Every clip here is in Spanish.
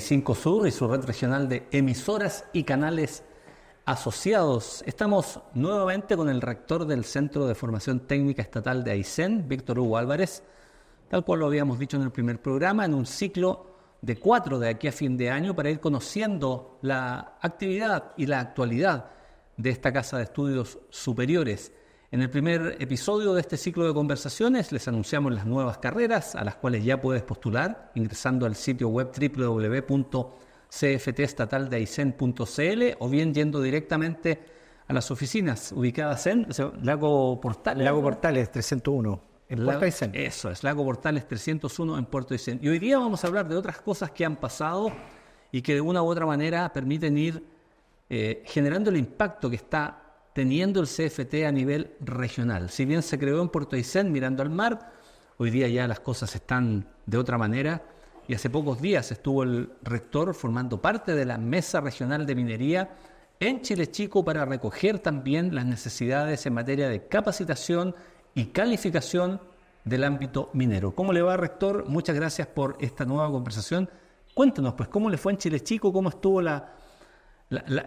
Sur y su red regional de emisoras y canales asociados. Estamos nuevamente con el rector del Centro de Formación Técnica Estatal de Aysén, Víctor Hugo Álvarez, tal cual lo habíamos dicho en el primer programa, en un ciclo de cuatro de aquí a fin de año para ir conociendo la actividad y la actualidad de esta Casa de Estudios Superiores. En el primer episodio de este ciclo de conversaciones les anunciamos las nuevas carreras a las cuales ya puedes postular ingresando al sitio web www.cftestataldeaicen.cl o bien yendo directamente a las oficinas ubicadas en Lago Portales. Lago Portales 301. En Puerto Aysén. Eso es, Lago Portales 301 en Puerto Aysén. Y hoy día vamos a hablar de otras cosas que han pasado y que de una u otra manera permiten ir eh, generando el impacto que está teniendo el CFT a nivel regional. Si bien se creó en Puerto Aysén mirando al mar, hoy día ya las cosas están de otra manera y hace pocos días estuvo el rector formando parte de la Mesa Regional de Minería en Chile Chico para recoger también las necesidades en materia de capacitación y calificación del ámbito minero. ¿Cómo le va, rector? Muchas gracias por esta nueva conversación. Cuéntanos, pues, cómo le fue en Chile Chico, cómo estuvo la,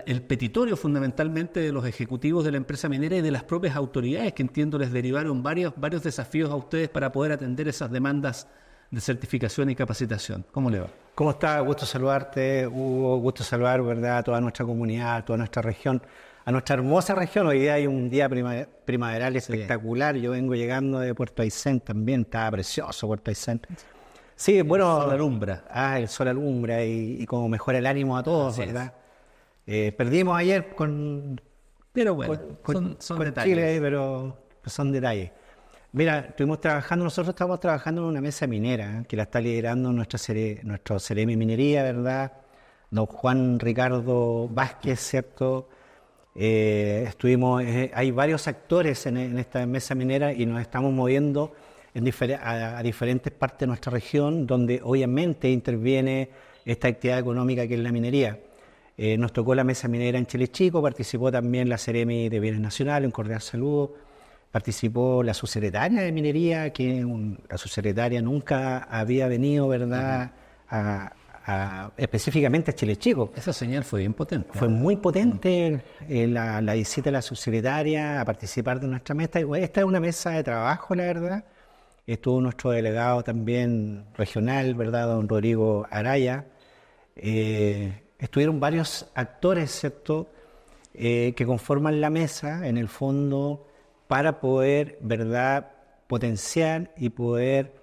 el petitorio fundamentalmente de los ejecutivos de la empresa minera y de las propias autoridades, que entiendo les derivaron varios, varios desafíos a ustedes para poder atender esas demandas de certificación y capacitación. ¿Cómo le va? ¿Cómo está? Gusto saludarte, Hugo. Gusto saludar, ¿verdad?, a toda nuestra comunidad, a toda nuestra región, a nuestra hermosa región. Hoy día hay un día primaveral espectacular. Yo vengo llegando de Puerto Aysén también. Está precioso Puerto Aysén. Sí, bueno... El sol alumbra. Ah, el sol alumbra y, como mejora el ánimo a todos, ¿verdad? Eh, perdimos ayer con, pero bueno, son, detalles. pero son detalles. Mira, estuvimos trabajando, nosotros estamos trabajando en una mesa minera ¿eh? que la está liderando nuestra nuestro Ceremi Minería, ¿verdad? Don Juan Ricardo Vázquez, ¿cierto? Eh, estuvimos, hay varios actores en, esta mesa minera y nos estamos moviendo a, diferentes partes de nuestra región donde obviamente interviene esta actividad económica que es la minería. Eh, nos tocó la mesa minera en Chile Chico, participó también la Seremi de Bienes Nacionales, un cordial saludo. Participó la subsecretaria de Minería, que la subsecretaria nunca había venido, ¿verdad?, específicamente a Chile Chico. Esa señal fue bien potente. Fue muy potente eh, la, visita de la subsecretaria a participar de nuestra mesa. Esta es una mesa de trabajo, la verdad. Estuvo nuestro delegado también regional, ¿verdad?, don Rodrigo Araya. Eh, estuvieron varios actores, ¿cierto?, eh, que conforman la mesa, en el fondo, para poder, ¿verdad?, potenciar y poder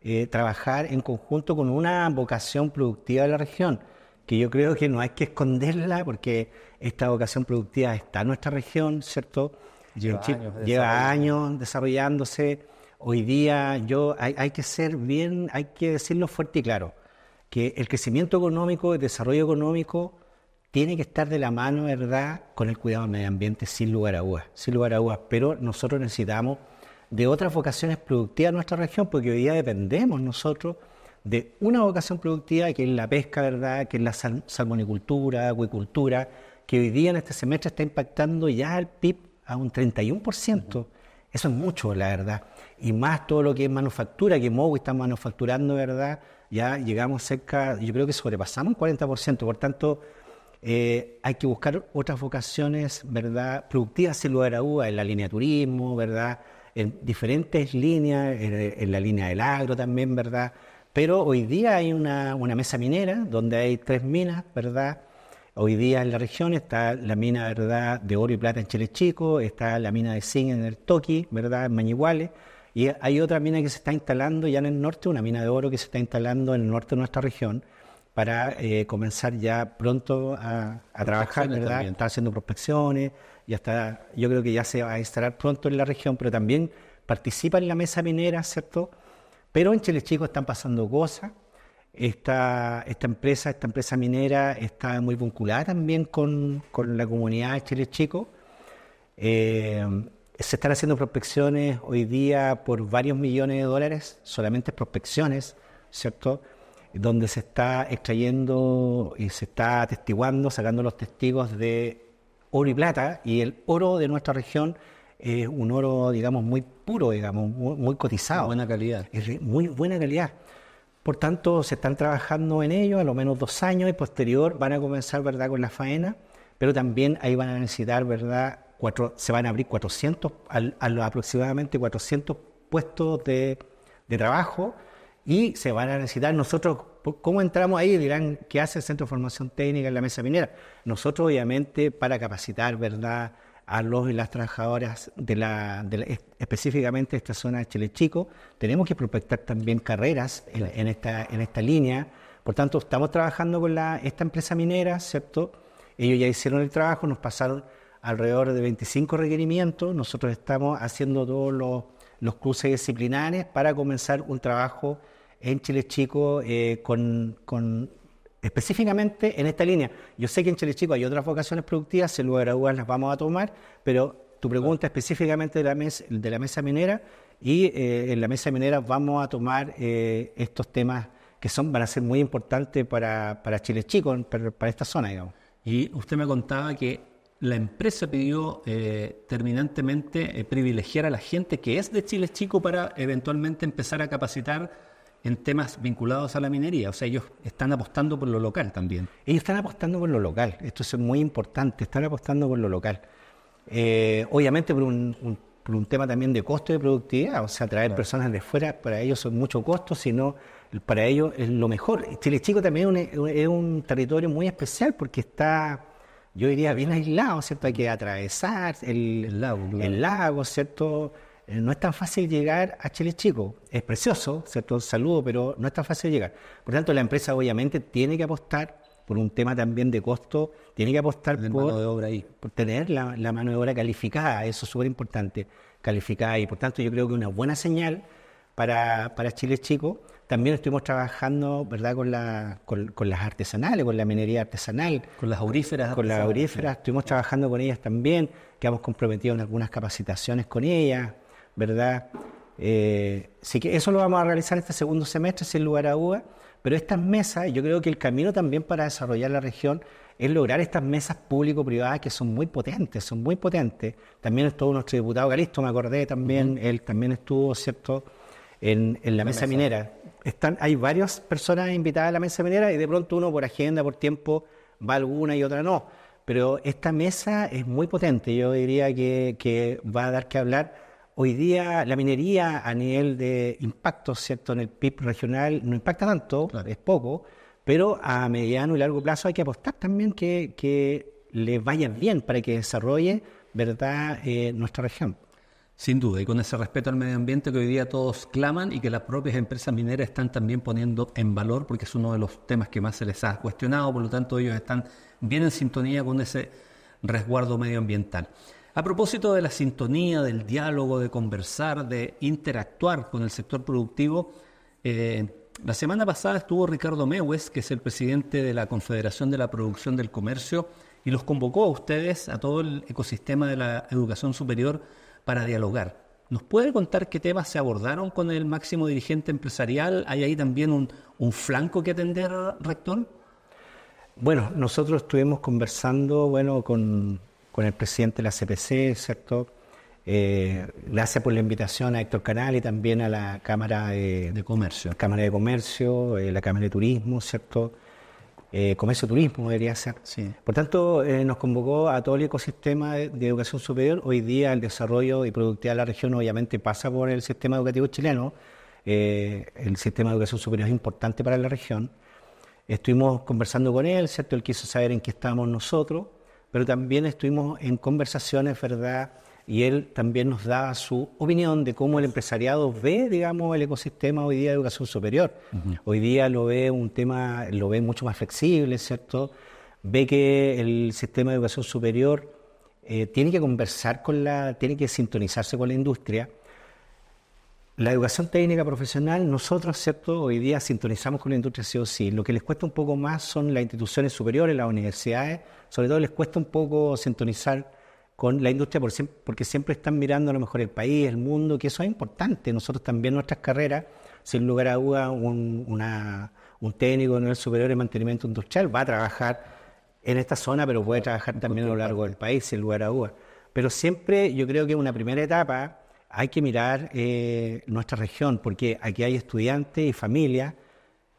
eh, trabajar en conjunto con una vocación productiva de la región, que yo creo que no hay que esconderla porque esta vocación productiva está en nuestra región, ¿cierto? Lleva, años, desarrollándose. Hoy día yo hay que ser bien, hay que decirlo fuerte y claro que el crecimiento económico, el desarrollo económico, tiene que estar de la mano, ¿verdad?, con el cuidado del medio ambiente, sin lugar a dudas, sin lugar a dudas. Pero nosotros necesitamos de otras vocaciones productivas en nuestra región, porque hoy día dependemos nosotros de una vocación productiva que es la pesca, ¿verdad?, que es la salmonicultura, acuicultura, que hoy día en este semestre está impactando ya el PIB a un 31%. Eso es mucho, la verdad. Y más todo lo que es manufactura, que Mowi está manufacturando, ¿verdad?, ya llegamos cerca, yo creo que sobrepasamos un 40%, por tanto, eh, hay que buscar otras vocaciones, ¿verdad?, productivas en lugar de en la línea turismo, ¿verdad?, en diferentes líneas, en, la línea del agro también, ¿verdad?, pero hoy día hay una, una mesa minera donde hay tres minas, ¿verdad?, Hoy día en la región está la mina ¿verdad? de oro y plata en Chile Chico, está la mina de zinc en el Toqui, ¿verdad? en Mañiguales, y hay otra mina que se está instalando ya en el norte, una mina de oro que se está instalando en el norte de nuestra región para eh, comenzar ya pronto a, trabajar, ¿verdad? También. Está haciendo prospecciones, ya está, yo creo que ya se va a instalar pronto en la región, pero también participa en la mesa minera, ¿cierto? Pero en Chile Chico están pasando cosas. Esta, esta empresa, esta empresa minera está muy vinculada también con, la comunidad de Chile Chico. Eh, se están haciendo prospecciones hoy día por varios millones de dólares, solamente prospecciones, ¿cierto? Donde se está extrayendo y se está atestiguando, sacando los testigos de oro y plata, y el oro de nuestra región es un oro, digamos, muy puro, digamos, muy, cotizado. buena calidad. muy buena calidad. Por tanto, se están trabajando en ello a lo menos dos años y posterior van a comenzar, ¿verdad?, con la faena, pero también ahí van a necesitar, ¿verdad?, se van a abrir 400, al, aproximadamente 400 puestos de, trabajo y se van a necesitar nosotros, ¿cómo entramos ahí? Dirán, ¿qué hace el Centro de Formación Técnica en la mesa minera? Nosotros obviamente para capacitar, ¿verdad? a los y las trabajadoras de la, de específicamente esta zona de Chile Chico, tenemos que proyectar también carreras en, esta, en esta línea. Por tanto, estamos trabajando con la, esta empresa minera, ¿cierto? Ellos ya hicieron el trabajo, nos pasaron alrededor de 25 requerimientos. Nosotros estamos haciendo todos los, los cruces disciplinares para comenzar un trabajo en Chile Chico eh, con, específicamente en esta línea. Yo sé que en Chile Chico hay otras vocaciones productivas, en lugar de las vamos a tomar, pero tu pregunta específicamente de la, de la mesa minera y eh, en la mesa minera vamos a tomar eh, estos temas que son, van a ser muy importantes para, Chile Chico, para, para esta zona, digamos. Y usted me contaba que la empresa pidió eh, terminantemente eh, privilegiar a la gente que es de Chile Chico para eventualmente empezar a capacitar en temas vinculados a la minería. O sea, ellos están apostando por lo local también. Ellos están apostando por lo local. Esto es muy importante. Están apostando por lo local. Eh, obviamente por un, un, tema también de costo de productividad. O sea, traer personas de fuera para ellos son mucho costo, sino para ellos es lo mejor. Chile Chico también es un territorio muy especial porque está yo diría bien aislado, ¿cierto? Hay que atravesar el, lago, el, lago, ¿cierto? Eh, no es tan fácil llegar a Chile Chico. Es precioso, ¿cierto? Saludo, pero no es tan fácil llegar. Por tanto, la empresa obviamente tiene que apostar por un tema también de costo, tiene que apostar por, mano de obra ahí. por tener la, mano de obra calificada, eso es súper importante, calificada. Y por tanto, yo creo que una buena señal para Chile Chico también estuvimos trabajando, ¿verdad?, con, las artesanales, con la minería artesanal. Con las auríferas. Con las auríferas, estuvimos trabajando con ellas también, que hemos comprometido en algunas capacitaciones con ellas, ¿verdad? Eh, así que eso lo vamos a realizar este segundo semestre, sin lugar a duda, pero estas mesas, yo creo que el camino también para desarrollar la región es lograr estas mesas público-privadas que son muy potentes, son muy potentes. También estuvo nuestro diputado Galisto, me acordé también, él también estuvo, ¿cierto?, en, la, mesa, minera están, hay varias personas invitadas a la mesa minera y de pronto uno por agenda, por tiempo, va alguna y otra no. Pero esta mesa es muy potente, yo diría que, va a dar que hablar. Hoy día la minería a nivel de impacto, ¿cierto? En el PIB regional no impacta tanto, es poco, pero a mediano y largo plazo hay que apostar también que, que le vaya bien para que desarrolle, ¿verdad?, eh, nuestra región. Sin duda, y con ese respeto al medio ambiente que hoy día todos claman y que las propias empresas mineras están también poniendo en valor, porque es uno de los temas que más se les ha cuestionado, por lo tanto ellos están bien en sintonía con ese resguardo medioambiental. A propósito de la sintonía, del diálogo, de conversar, de interactuar con el sector productivo, eh, la semana pasada estuvo Ricardo Mewes, que es el presidente de la Confederación de la Producción del Comercio, y los convocó a ustedes, a todo el ecosistema de la educación superior, para dialogar. ¿Nos puede contar qué temas se abordaron con el máximo dirigente empresarial? ¿Hay ahí también un, flanco que atender, rector? Bueno, nosotros estuvimos conversando bueno, con, el presidente de la CPC, ¿cierto? gracias eh, por la invitación a Héctor Canal y también a la Cámara de, Comercio. Cámara de Comercio, eh, la Cámara de Turismo, ¿cierto? eh, comercio turismo debería ser. Por tanto, eh, nos convocó a todo el ecosistema de, educación superior. Hoy día el desarrollo y productividad de la región obviamente pasa por el sistema educativo chileno. Eh, el sistema de educación superior es importante para la región. Estuvimos conversando con él, ¿cierto? Él quiso saber en qué estábamos nosotros, pero también estuvimos en conversaciones, ¿verdad?, y él también nos da su opinión de cómo el empresariado ve, digamos, el ecosistema hoy día de educación superior. Hoy día lo ve un tema, lo ve mucho más flexible, ¿cierto? Ve que el sistema de educación superior eh, tiene que conversar con la, tiene que sintonizarse con la industria. La educación técnica profesional, nosotros, ¿cierto? Hoy día sintonizamos con la industria sí o sí. Lo que les cuesta un poco más son las instituciones superiores, las universidades, sobre todo les cuesta un poco sintonizar con la industria porque siempre están mirando a lo mejor el país, el mundo, que eso es importante. Nosotros también nuestras carreras, sin lugar a duda, un, técnico en el superior de mantenimiento industrial va a trabajar en esta zona, pero puede trabajar también a lo largo del país, sin lugar a Ua. Pero siempre yo creo que en una primera etapa hay que mirar eh, nuestra región, porque aquí hay estudiantes y familias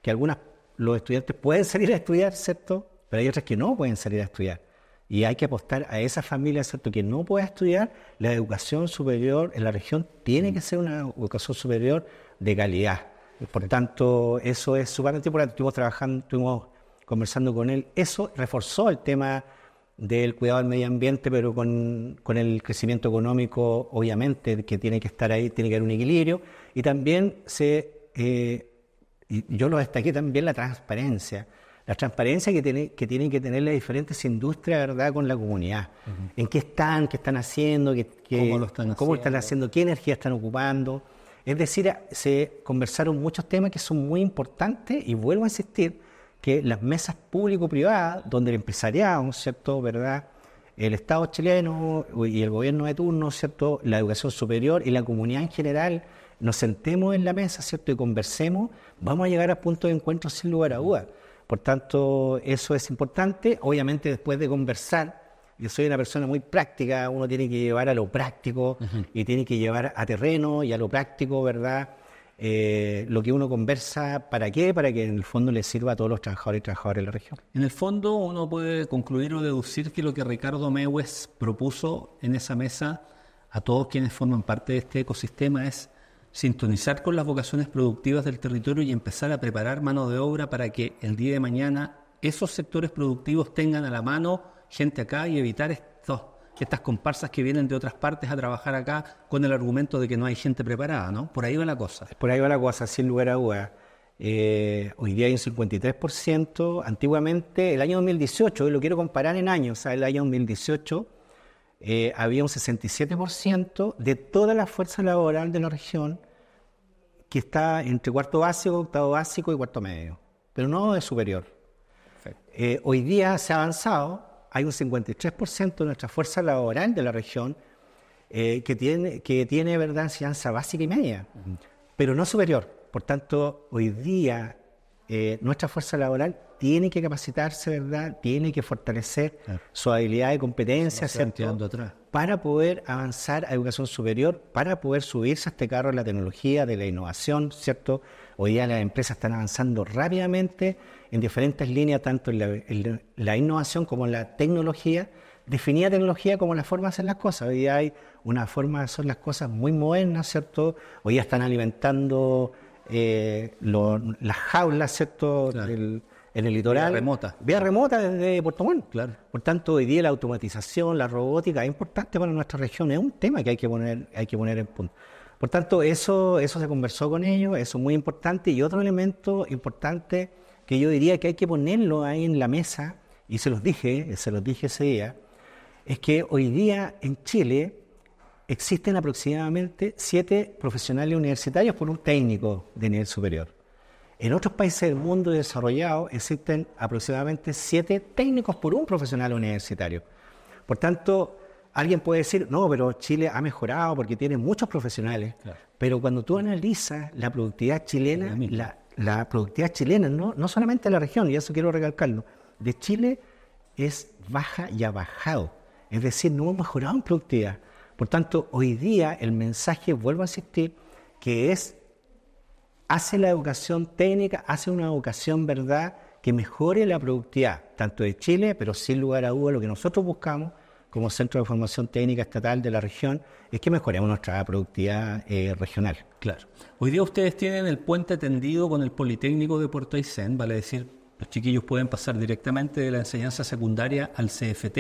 que algunas los estudiantes pueden salir a estudiar, ¿cierto? Pero hay otras que no pueden salir a estudiar. Y hay que apostar a esa familia, ¿cierto?, que no pueda estudiar, la educación superior en la región tiene que ser una educación superior de calidad. Por tanto, eso es súper importante. Estuvimos trabajando, estuvimos conversando con él. Eso reforzó el tema del cuidado del medio ambiente, pero con, el crecimiento económico, obviamente, que tiene que estar ahí, tiene que haber un equilibrio. Y también se, eh, yo lo destaqué también la transparencia la transparencia que, tiene, que tienen que tener las diferentes industrias, ¿verdad?, con la comunidad. En qué están, qué están haciendo, qué, cómo, lo están, haciendo? están haciendo, qué energía están ocupando. Es decir, se conversaron muchos temas que son muy importantes y vuelvo a insistir que las mesas público-privadas, donde el empresariado, ¿cierto?, ¿verdad?, el Estado chileno y el gobierno de turno, ¿cierto?, la educación superior y la comunidad en general, nos sentemos en la mesa, ¿cierto?, y conversemos, vamos a llegar a puntos de encuentro sin lugar a dudas. Por tanto, eso es importante. Obviamente, después de conversar, yo soy una persona muy práctica, uno tiene que llevar a lo práctico y tiene que llevar a terreno y a lo práctico, ¿verdad? Eh, lo que uno conversa, ¿para qué? Para que en el fondo le sirva a todos los trabajadores y trabajadoras de la región. En el fondo uno puede concluir o deducir que lo que Ricardo Mewes propuso en esa mesa a todos quienes forman parte de este ecosistema es sintonizar con las vocaciones productivas del territorio y empezar a preparar mano de obra para que el día de mañana esos sectores productivos tengan a la mano gente acá y evitar estos, estas comparsas que vienen de otras partes a trabajar acá con el argumento de que no hay gente preparada, ¿no? Por ahí va la cosa. Por ahí va la cosa, sin lugar a eh, hoy día hay un 53%, antiguamente, el año 2018, hoy lo quiero comparar en años, o el año 2018 eh, había un 67% de toda la fuerza laboral de la región que está entre cuarto básico, octavo básico y cuarto medio, pero no es superior. Eh, hoy día se ha avanzado, hay un 53% de nuestra fuerza laboral de la región eh, que tiene, que tiene ¿verdad? enseñanza básica y media, pero no superior. Por tanto, hoy día nuestra fuerza laboral tiene que capacitarse, ¿verdad? Tiene que fortalecer su habilidad de competencia, ¿cierto? Para poder avanzar a educación superior, para poder subirse a este carro de la tecnología, de la innovación, ¿cierto? Hoy día las empresas están avanzando rápidamente en diferentes líneas, tanto en la, innovación como en la tecnología. Definía tecnología como la forma de hacer las cosas. Hoy día hay una forma de hacer las cosas muy modernas, ¿cierto? Hoy día están alimentando eh, las jaulas, ¿cierto? en el litoral. Vía remota. Vía remota desde Puerto Montt. Claro. Por tanto, hoy día la automatización, la robótica es importante para nuestra región, es un tema que hay que poner, hay que poner en punto. Por tanto, eso, eso se conversó con ellos, eso es muy importante. Y otro elemento importante que yo diría que hay que ponerlo ahí en la mesa, y se los dije, se los dije ese día, es que hoy día en Chile existen aproximadamente siete profesionales universitarios por un técnico de nivel superior. En otros países del mundo desarrollado existen aproximadamente siete técnicos por un profesional universitario. Por tanto, alguien puede decir, no, pero Chile ha mejorado porque tiene muchos profesionales. Pero cuando tú analizas la productividad chilena, la, productividad chilena, no, no solamente en la región, y eso quiero recalcarlo, de Chile es baja y ha bajado. Es decir, no ha mejorado en productividad. Por tanto, hoy día el mensaje, vuelvo a insistir, que es hace la educación técnica, hace una educación, ¿verdad?, que mejore la productividad, tanto de Chile, pero sin lugar a duda lo que nosotros buscamos como Centro de Formación Técnica Estatal de la región es que mejoremos nuestra productividad eh, regional. Claro. Hoy día ustedes tienen el puente tendido con el Politécnico de Puerto Aysén, vale decir, los chiquillos pueden pasar directamente de la enseñanza secundaria al CFT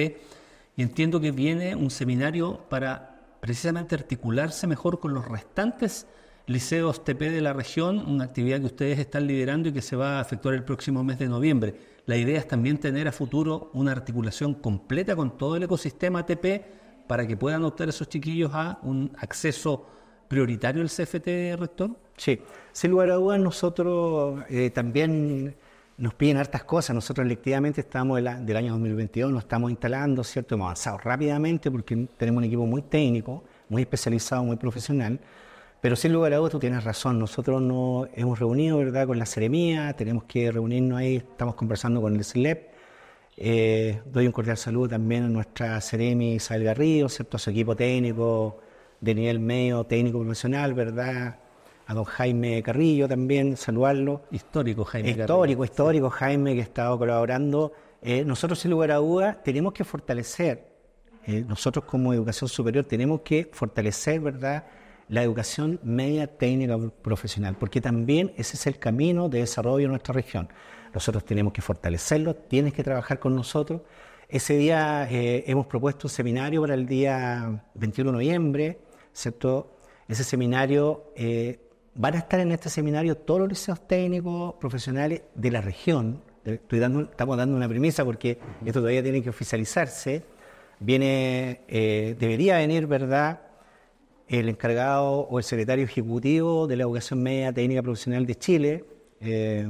y entiendo que viene un seminario para precisamente articularse mejor con los restantes liceos TP de la región, una actividad que ustedes están liderando y que se va a efectuar el próximo mes de noviembre. La idea es también tener a futuro una articulación completa con todo el ecosistema TP para que puedan optar esos chiquillos a un acceso prioritario al CFT, rector. Sí, sin lugar a dudas nosotros eh, también nos piden hartas cosas. Nosotros electivamente estamos del, del año 2022, nos estamos instalando, ¿cierto? Hemos avanzado rápidamente porque tenemos un equipo muy técnico, muy especializado, muy profesional. Pero sin lugar a dudas tú tienes razón. Nosotros nos hemos reunido ¿verdad? con la Ceremía, tenemos que reunirnos ahí, estamos conversando con el SLEP. Eh, doy un cordial saludo también a nuestra Ceremia Isabel Garrido, ¿cierto? a su equipo técnico de nivel medio, técnico profesional, ¿verdad? A don Jaime Carrillo también, saludarlo. Histórico Jaime. Histórico, Carrillo. histórico histórico Jaime que ha estado colaborando. Eh, nosotros sin lugar a dudas tenemos que fortalecer, eh, nosotros como educación superior tenemos que fortalecer, ¿verdad? la educación media técnica profesional, porque también ese es el camino de desarrollo de nuestra región. Nosotros tenemos que fortalecerlo, tienes que trabajar con nosotros. Ese día eh, hemos propuesto un seminario para el día 21 de noviembre, ¿cierto? Ese seminario, eh, van a estar en este seminario todos los liceos técnicos profesionales de la región. estamos dando una premisa porque esto todavía tiene que oficializarse. Viene, eh, debería venir, ¿verdad? el encargado o el secretario ejecutivo de la educación media técnica profesional de Chile eh,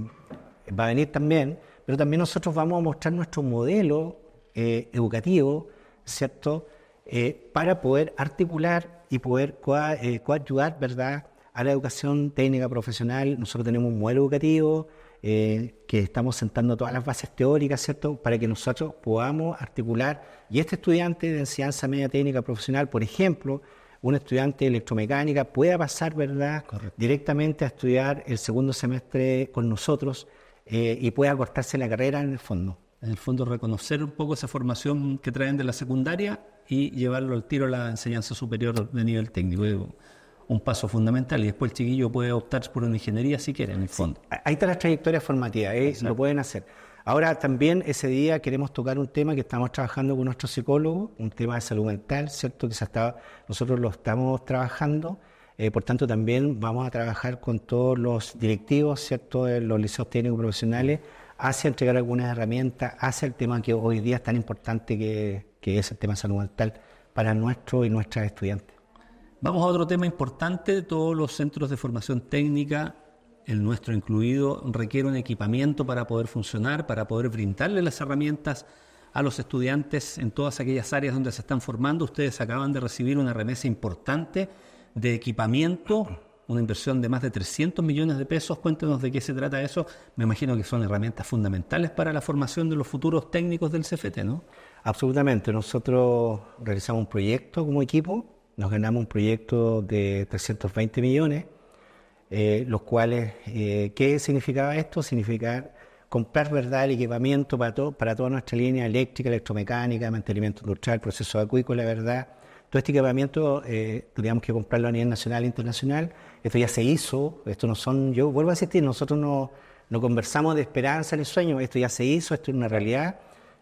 va a venir también, pero también nosotros vamos a mostrar nuestro modelo eh, educativo, ¿cierto? Eh, para poder articular y poder coayudar, ¿verdad?, a la educación técnica profesional. Nosotros tenemos un modelo educativo que estamos sentando todas las bases teóricas, ¿cierto?, para que nosotros podamos articular, y este estudiante de enseñanza media técnica profesional, por ejemplo, un estudiante de electromecánica pueda pasar ¿verdad? directamente a estudiar el segundo semestre con nosotros eh, y pueda cortarse la carrera en el fondo. En el fondo, reconocer un poco esa formación que traen de la secundaria y llevarlo al tiro a la enseñanza superior de nivel técnico. un paso fundamental y después el chiquillo puede optar por una ingeniería si quiere, en el fondo. Ahí están las trayectorias formativas, lo pueden hacer. Ahora también ese día queremos tocar un tema que estamos trabajando con nuestro psicólogo, un tema de salud mental, ¿cierto? Que nosotros lo estamos trabajando. Eh, por tanto, también vamos a trabajar con todos los directivos, ¿cierto?, de los liceos técnicos profesionales, hacia entregar algunas herramientas, hacia el tema que hoy día es tan importante que, es el tema salud mental para nuestros y nuestras estudiantes. Vamos a otro tema importante, de todos los centros de formación técnica el nuestro incluido, requiere un equipamiento para poder funcionar, para poder brindarle las herramientas a los estudiantes en todas aquellas áreas donde se están formando. Ustedes acaban de recibir una remesa importante de equipamiento, una inversión de más de 300 millones de pesos. Cuéntenos de qué se trata eso. Me imagino que son herramientas fundamentales para la formación de los futuros técnicos del CFT, ¿no? Absolutamente. Nosotros realizamos un proyecto como equipo, nos ganamos un proyecto de 320 millones eh, los cuales, eh, ¿qué significaba esto? Significar comprar verdad el equipamiento para, para toda nuestra línea eléctrica, electromecánica, mantenimiento industrial, proceso acuícola, verdad. Todo este equipamiento eh, teníamos que comprarlo a nivel nacional e internacional. Esto ya se hizo, esto no son, yo vuelvo a insistir, nosotros no, conversamos de esperanza ni sueño, esto ya se hizo, esto es una realidad.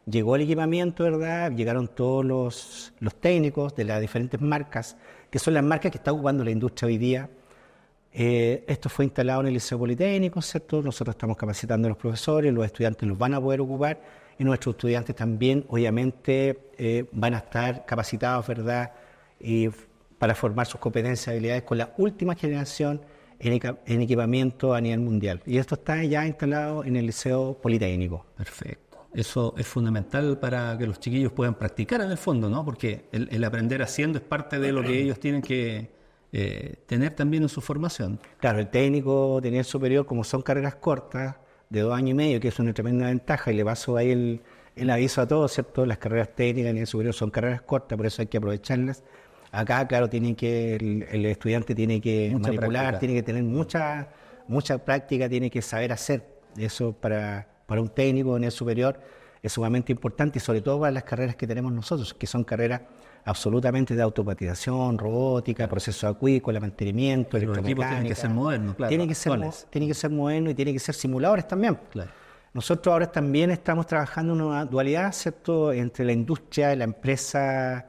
Llegó el equipamiento, ¿verdad? Llegaron todos los, los técnicos de las diferentes marcas, que son las marcas que está ocupando la industria hoy día. Eh, esto fue instalado en el Liceo Politécnico, Nosotros estamos capacitando a los profesores, los estudiantes los van a poder ocupar y nuestros estudiantes también, obviamente, eh, van a estar capacitados, ¿verdad? Y para formar sus competencias y habilidades con la última generación en, equipamiento a nivel mundial. Y esto está ya instalado en el Liceo Politécnico. Perfecto. Eso es fundamental para que los chiquillos puedan practicar en el fondo, ¿no? Porque el aprender haciendo es parte de lo que ellos tienen que, eh, tener también en su formación. Claro, el técnico de nivel superior, como son carreras cortas, de dos años y medio, que es una tremenda ventaja, y le paso ahí el, aviso a todos, ¿cierto? Las carreras técnicas de nivel superior son carreras cortas, por eso hay que aprovecharlas. Acá, claro, tiene que, el, estudiante tiene que manipular, tiene que tener mucha, mucha práctica, tiene que saber hacer. Eso para, para un técnico de nivel superior es sumamente importante y sobre todo para las carreras que tenemos nosotros, que son carreras absolutamente de automatización, robótica, proceso acuícola, mantenimiento, Los equipos tienen que ser modernos, claro. Tienen que ser, modernos y tienen que ser simuladores también. Nosotros ahora también estamos trabajando en una dualidad, ¿cierto?, entre la industria, la empresa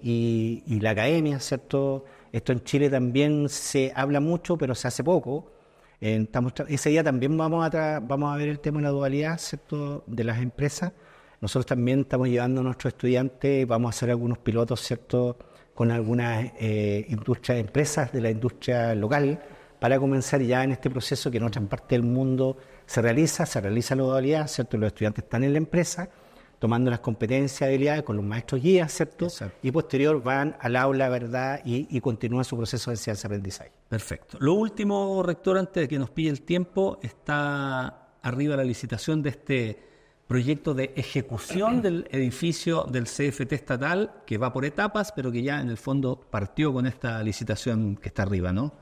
y, la academia, ¿cierto? Esto en Chile también se habla mucho, pero se hace poco. Eh, ese día también vamos a, vamos a ver el tema de la dualidad, ¿cierto?, de las empresas nosotros también estamos llevando a nuestros estudiantes, vamos a hacer algunos pilotos, ¿cierto?, con algunas eh, industrias, empresas de la industria local, para comenzar ya en este proceso que en otra parte del mundo se realiza, se realiza la modalidad, ¿cierto? Los estudiantes están en la empresa tomando las competencias, habilidades con los maestros guías, ¿cierto? Y posterior van al aula, ¿verdad? Y, y continúan su proceso de enseñanza-aprendizaje. Perfecto. Lo último, rector, antes de que nos pille el tiempo, está arriba la licitación de este proyecto de ejecución del edificio del CFT estatal, que va por etapas, pero que ya en el fondo partió con esta licitación que está arriba, ¿no?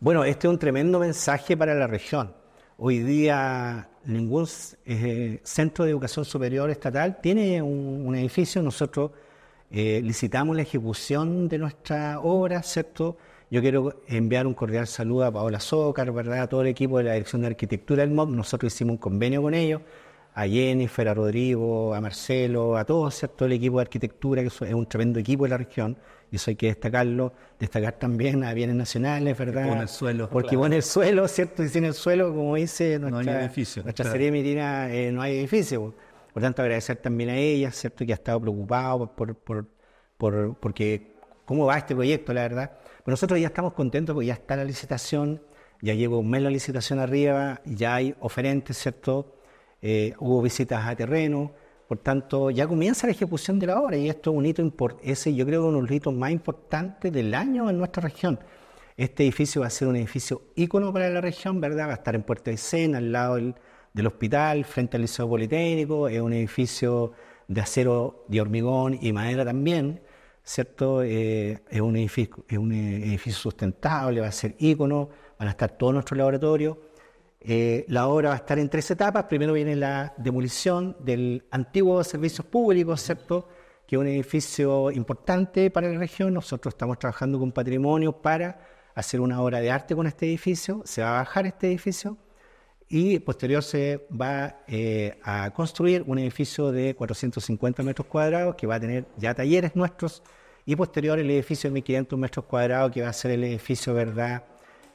Bueno, este es un tremendo mensaje para la región. Hoy día ningún eh, centro de educación superior estatal tiene un, edificio. Nosotros eh, licitamos la ejecución de nuestra obra, ¿cierto? Yo quiero enviar un cordial saludo a Paola Zócar, ¿verdad? A todo el equipo de la Dirección de Arquitectura del MOB. Nosotros hicimos un convenio con ellos a Jennifer, a Rodrigo, a Marcelo, a todos, ¿cierto? El equipo de arquitectura, que es un tremendo equipo de la región, y eso hay que destacarlo. Destacar también a bienes nacionales, ¿verdad? el suelo. Porque el suelo, ¿cierto? Y sin el suelo, como dice nuestra, eh, no hay edificio, nuestra serie Mirina, no hay edificio. Por tanto, agradecer también a ella, ¿cierto? Que ha estado preocupado por, por, porque cómo va este proyecto, la verdad. Pero pues nosotros ya estamos contentos porque ya está la licitación, ya llevo un mes la licitación arriba, ya hay oferentes, ¿cierto? Eh, hubo visitas a terreno, por tanto ya comienza la ejecución de la obra y esto es un hito ese yo creo que uno de los hitos más importantes del año en nuestra región. Este edificio va a ser un edificio ícono para la región, ¿verdad? Va a estar en Puerto de Sena, al lado del, hospital, frente al Liceo Politécnico, es un edificio de acero, de hormigón y madera también, ¿cierto? Eh, es, un edificio, es un eh, edificio sustentable, va a ser ícono, van a estar todos nuestros laboratorios eh, la obra va a estar en tres etapas. Primero viene la demolición del antiguo servicio público, que es un edificio importante para la región. Nosotros estamos trabajando con patrimonio para hacer una obra de arte con este edificio. Se va a bajar este edificio y posterior se va eh, a construir un edificio de 450 metros cuadrados que va a tener ya talleres nuestros y posterior el edificio de 1500 metros cuadrados que va a ser el edificio, ¿verdad?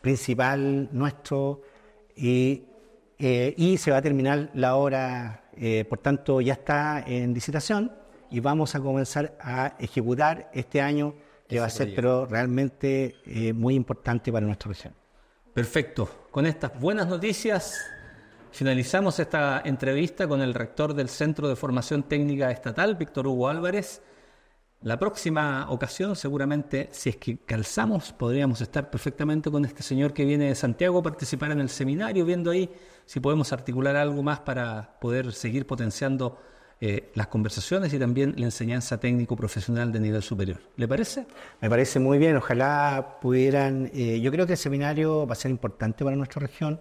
principal nuestro y, eh, y se va a terminar la obra, eh, por tanto ya está en licitación y vamos a comenzar a ejecutar este año, que va a ser pero realmente eh, muy importante para nuestra región. Perfecto, con estas buenas noticias finalizamos esta entrevista con el rector del Centro de Formación Técnica Estatal, Víctor Hugo Álvarez la próxima ocasión, seguramente, si es que calzamos, podríamos estar perfectamente con este señor que viene de Santiago a participar en el seminario, viendo ahí si podemos articular algo más para poder seguir potenciando eh, las conversaciones y también la enseñanza técnico-profesional de nivel superior. ¿Le parece? Me parece muy bien. Ojalá pudieran. Eh, yo creo que el seminario va a ser importante para nuestra región.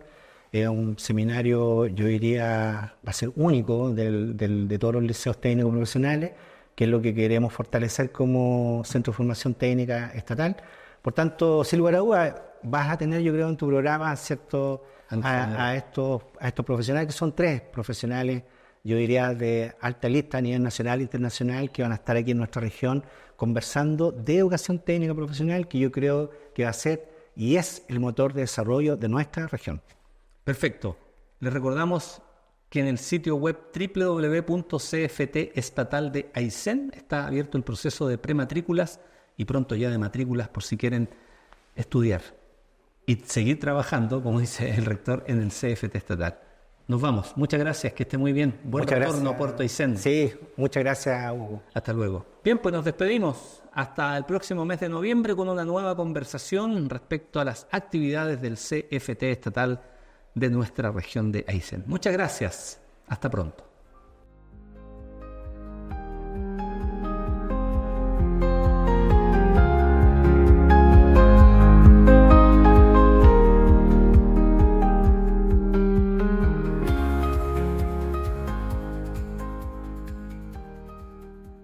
Es un seminario, yo diría, va a ser único de todos los liceos técnico profesionales que es lo que queremos fortalecer como Centro de Formación Técnica Estatal. Por tanto, Silva lugar vas a tener, yo creo, en tu programa cierto, a, estos, a estos profesionales, que son tres profesionales, yo diría, de alta lista a nivel nacional e internacional, que van a estar aquí en nuestra región conversando de educación técnica profesional, que yo creo que va a ser y es el motor de desarrollo de nuestra región. Perfecto. Les recordamos que en el sitio web de está abierto el proceso de prematrículas y pronto ya de matrículas por si quieren estudiar y seguir trabajando, como dice el rector, en el CFT estatal. Nos vamos. Muchas gracias, que esté muy bien. Buen retorno Puerto Aysén. Sí, muchas gracias, Hugo. Hasta luego. Bien, pues nos despedimos hasta el próximo mes de noviembre con una nueva conversación respecto a las actividades del CFT estatal de nuestra región de Aysén. Muchas gracias. Hasta pronto.